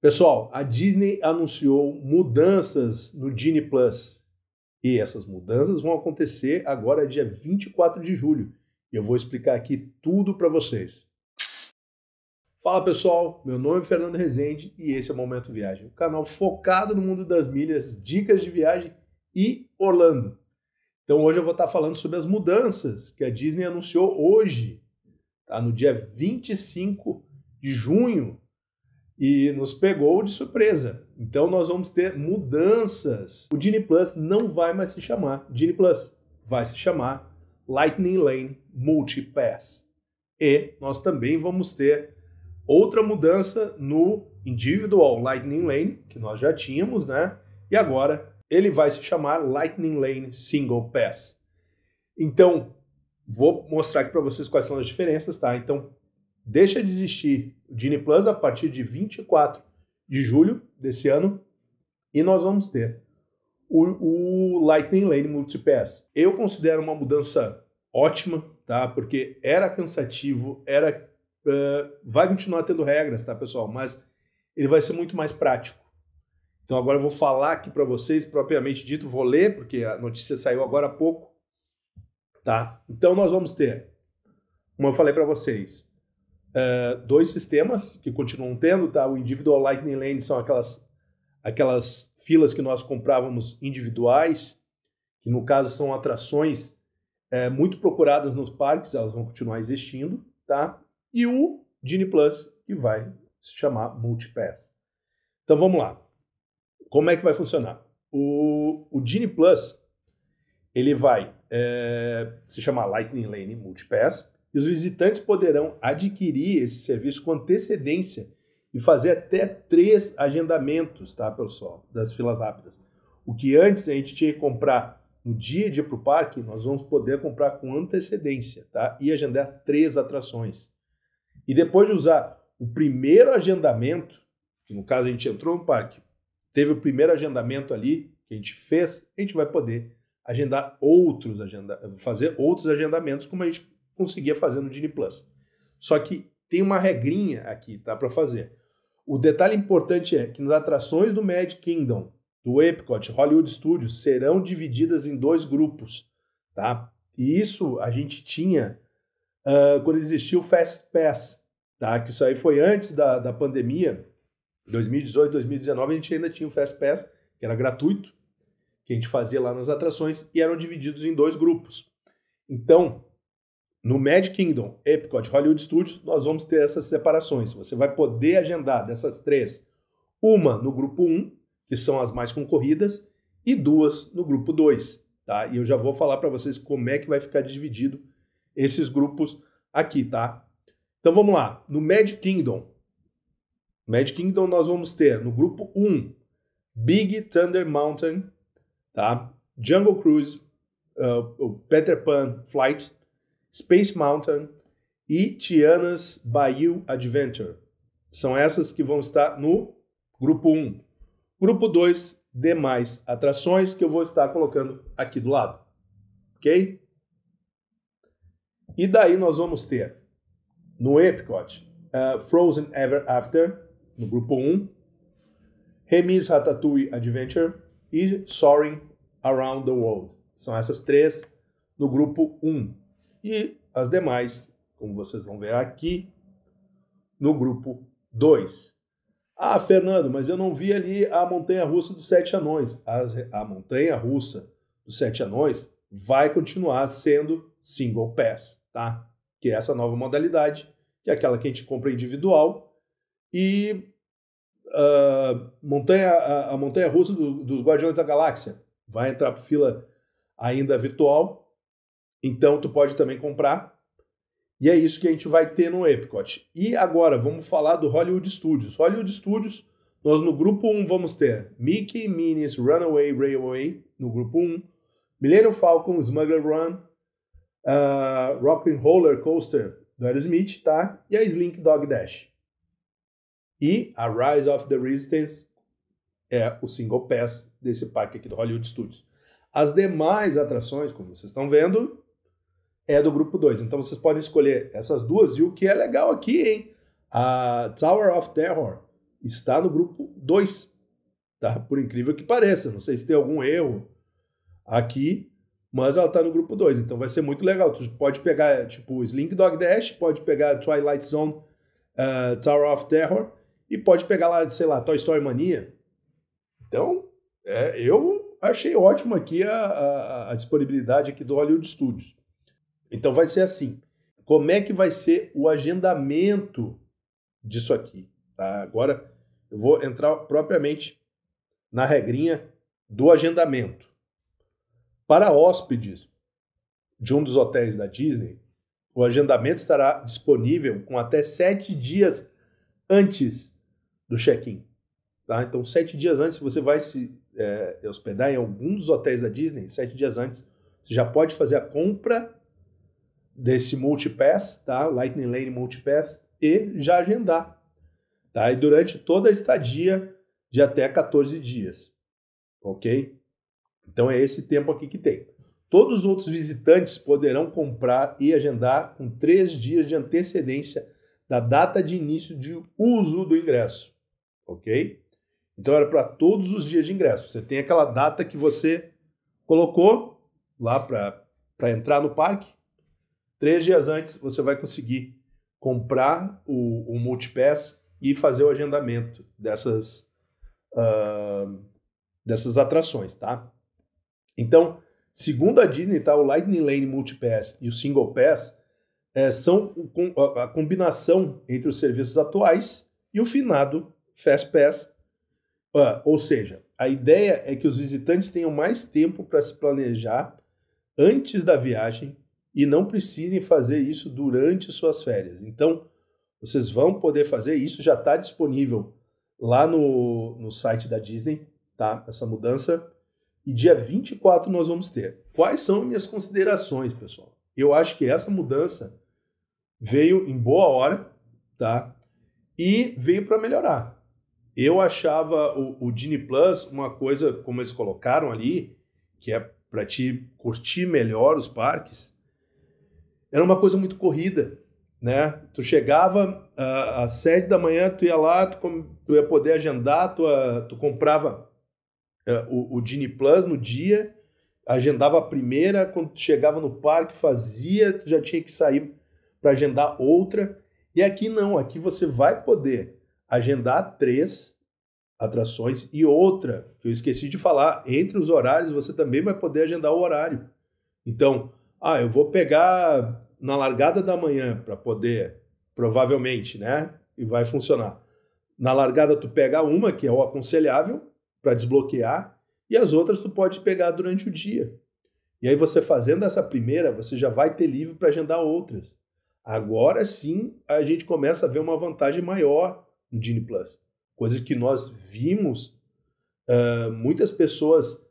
Pessoal, a Disney anunciou mudanças no Disney Plus. E essas mudanças vão acontecer agora dia 24 de julho. eu vou explicar aqui tudo para vocês. Fala pessoal, meu nome é Fernando Rezende e esse é o Momento Viagem, o canal focado no mundo das milhas, dicas de viagem e Orlando. Então hoje eu vou estar falando sobre as mudanças que a Disney anunciou hoje, tá? no dia 25 de junho e nos pegou de surpresa. Então nós vamos ter mudanças. O Genie Plus não vai mais se chamar Genie Plus, vai se chamar Lightning Lane Multipass. E nós também vamos ter outra mudança no Individual Lightning Lane, que nós já tínhamos, né? E agora ele vai se chamar Lightning Lane Single Pass. Então, vou mostrar aqui para vocês quais são as diferenças, tá? Então, deixa de existir o Genie Plus a partir de 24 de julho desse ano. E nós vamos ter o, o Lightning Lane Multipass. Eu considero uma mudança ótima, tá? Porque era cansativo, era. Uh, vai continuar tendo regras, tá, pessoal? Mas ele vai ser muito mais prático. Então agora eu vou falar aqui para vocês, propriamente dito, vou ler, porque a notícia saiu agora há pouco, tá? Então nós vamos ter, como eu falei para vocês, uh, dois sistemas que continuam tendo, tá? O Individual Lightning Lane são aquelas, aquelas filas que nós comprávamos individuais, que no caso são atrações uh, muito procuradas nos parques, elas vão continuar existindo, tá? E o Genie Plus, que vai se chamar Multipass. Então vamos lá. Como é que vai funcionar? O, o Genie Plus, ele vai é, se chamar Lightning Lane Multipass, e os visitantes poderão adquirir esse serviço com antecedência e fazer até três agendamentos, tá, pessoal, das filas rápidas. O que antes a gente tinha que comprar no dia de ir para o parque, nós vamos poder comprar com antecedência, tá? E agendar três atrações. E depois de usar o primeiro agendamento, que no caso a gente entrou no parque, teve o primeiro agendamento ali que a gente fez, a gente vai poder agendar outros agenda, fazer outros agendamentos como a gente conseguia fazer no Genie Plus. Só que tem uma regrinha aqui, tá, para fazer. O detalhe importante é que nas atrações do Magic Kingdom, do Epcot, Hollywood Studios serão divididas em dois grupos, tá? E isso a gente tinha uh, quando existiu o Fast Pass, tá? Que isso aí foi antes da, da pandemia, 2018, 2019, a gente ainda tinha o Fast Pass, que era gratuito, que a gente fazia lá nas atrações, e eram divididos em dois grupos. Então, no Magic Kingdom, Epcot, Hollywood Studios, nós vamos ter essas separações. Você vai poder agendar dessas três, uma no grupo 1, que são as mais concorridas, e duas no grupo 2, tá? E eu já vou falar para vocês como é que vai ficar dividido esses grupos aqui, tá? Então vamos lá. No Magic Kingdom, Magic Kingdom nós vamos ter no grupo 1 Big Thunder Mountain, tá? Jungle Cruise, uh, o Peter Pan Flight, Space Mountain e Tiana's Bayou Adventure. São essas que vão estar no grupo 1. Grupo 2, demais atrações que eu vou estar colocando aqui do lado. Ok? E daí nós vamos ter no Epcot uh, Frozen Ever After, no grupo 1, Remis Ratatouille Adventure e Soaring Around the World. São essas três no grupo 1 e as demais, como vocês vão ver aqui, no grupo 2. Ah, Fernando, mas eu não vi ali a montanha russa dos sete anões. A, a montanha russa dos sete anões vai continuar sendo single pass, tá? Que é essa nova modalidade, que é aquela que a gente compra individual. E uh, montanha, a, a, montanha russa do, dos Guardiões da Galáxia vai entrar para fila ainda virtual, então tu pode também comprar. E é isso que a gente vai ter no Epcot. E agora vamos falar do Hollywood Studios. Hollywood Studios, nós no grupo 1 vamos ter Mickey, Minis, Runaway, Railway no grupo 1, Millennium Falcon, Smuggler Run, uh, Roller Coaster do Aerosmith, tá? E a Slink Dog Dash. E a Rise of the Resistance é o single pass desse parque aqui do Hollywood Studios. As demais atrações, como vocês estão vendo, é do grupo 2. Então vocês podem escolher essas duas e o que é legal aqui, hein? A Tower of Terror está no grupo 2. Tá? Por incrível que pareça, não sei se tem algum erro aqui, mas ela está no grupo 2, então vai ser muito legal. Tu pode pegar tipo Slink Dog Dash, pode pegar Twilight Zone, uh, Tower of Terror e pode pegar lá, sei lá, Toy Story Mania. Então, é, eu achei ótimo aqui a, a, a disponibilidade aqui do Hollywood Studios. Então vai ser assim. Como é que vai ser o agendamento disso aqui? Tá? Agora eu vou entrar propriamente na regrinha do agendamento. Para hóspedes de um dos hotéis da Disney, o agendamento estará disponível com até sete dias antes do check-in. Tá? Então, sete dias antes, você vai se é, hospedar em algum dos hotéis da Disney, sete dias antes, você já pode fazer a compra desse multipass, tá? Lightning Lane Multipass, e já agendar, tá? E durante toda a estadia de até 14 dias, ok? Então é esse tempo aqui que tem. Todos os outros visitantes poderão comprar e agendar com três dias de antecedência da data de início de uso do ingresso, ok? Então era para todos os dias de ingresso. Você tem aquela data que você colocou lá para entrar no parque, Três dias antes você vai conseguir comprar o, o Multipass e fazer o agendamento dessas, uh, dessas atrações, tá? Então, segundo a Disney, tá, o Lightning Lane Multipass e o Single Pass é, são a combinação entre os serviços atuais e o finado Fast Pass. Uh, ou seja, a ideia é que os visitantes tenham mais tempo para se planejar antes da viagem e não precisem fazer isso durante suas férias. Então, vocês vão poder fazer isso, já está disponível lá no, no site da Disney, tá? Essa mudança. E dia 24 nós vamos ter. Quais são minhas considerações, pessoal? Eu acho que essa mudança veio em boa hora, tá? E veio para melhorar. Eu achava o, o Genie Plus uma coisa, como eles colocaram ali, que é para te curtir melhor os parques, era uma coisa muito corrida, né? Tu chegava uh, às sete da manhã, tu ia lá, tu, tu ia poder agendar, tu, uh, tu comprava uh, o, o Plus no dia, agendava a primeira, quando tu chegava no parque, fazia, tu já tinha que sair para agendar outra. E aqui não, aqui você vai poder agendar três atrações e outra, que eu esqueci de falar, entre os horários você também vai poder agendar o horário. Então, ah, eu vou pegar na largada da manhã para poder, provavelmente, né? E vai funcionar. Na largada tu pega uma, que é o aconselhável, para desbloquear, e as outras tu pode pegar durante o dia. E aí você fazendo essa primeira, você já vai ter livre para agendar outras. Agora sim, a gente começa a ver uma vantagem maior no Genie Plus. Coisas que nós vimos uh, muitas pessoas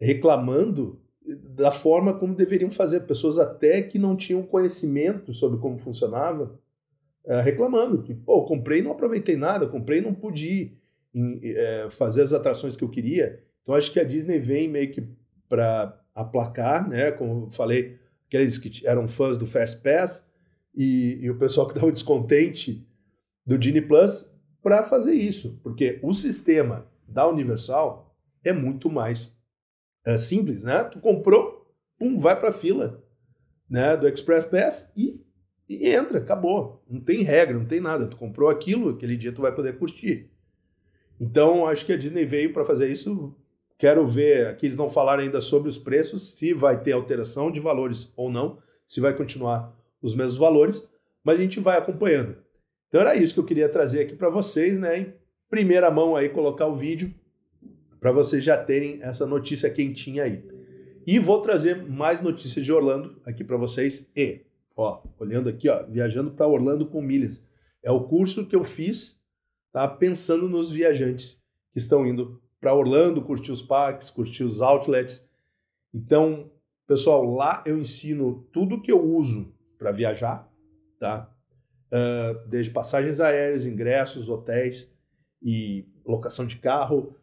reclamando da forma como deveriam fazer. Pessoas até que não tinham conhecimento sobre como funcionava, é, reclamando que, pô, comprei e não aproveitei nada, comprei e não pude ir, em, é, fazer as atrações que eu queria. Então acho que a Disney vem meio que para aplacar, né? Como eu falei, aqueles que eram fãs do Fast Pass e, e o pessoal que estava descontente do Disney Plus para fazer isso, porque o sistema da Universal é muito mais é simples, né? Tu comprou, pum, vai para a fila né, do Express Pass e, e entra, acabou. Não tem regra, não tem nada. Tu comprou aquilo, aquele dia tu vai poder curtir. Então, acho que a Disney veio para fazer isso. Quero ver, aqui eles não falaram ainda sobre os preços, se vai ter alteração de valores ou não, se vai continuar os mesmos valores, mas a gente vai acompanhando. Então era isso que eu queria trazer aqui para vocês, né? Em primeira mão aí colocar o vídeo para vocês já terem essa notícia quentinha aí. E vou trazer mais notícias de Orlando aqui para vocês. E, ó, olhando aqui, ó, viajando para Orlando com milhas. É o curso que eu fiz, tá? Pensando nos viajantes que estão indo para Orlando, curtir os parques, curtir os outlets. Então, pessoal, lá eu ensino tudo que eu uso para viajar, tá? Uh, desde passagens aéreas, ingressos, hotéis e locação de carro,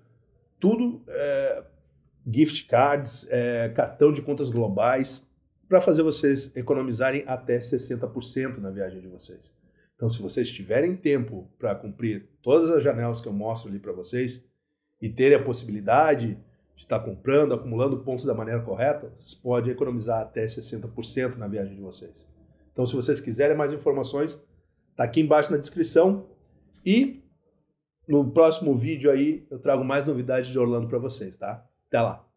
tudo é, gift cards, é, cartão de contas globais, para fazer vocês economizarem até 60% na viagem de vocês. Então, se vocês tiverem tempo para cumprir todas as janelas que eu mostro ali para vocês e terem a possibilidade de estar tá comprando, acumulando pontos da maneira correta, vocês podem economizar até 60% na viagem de vocês. Então, se vocês quiserem mais informações, está aqui embaixo na descrição. E no próximo vídeo aí eu trago mais novidades de Orlando para vocês, tá? Até lá.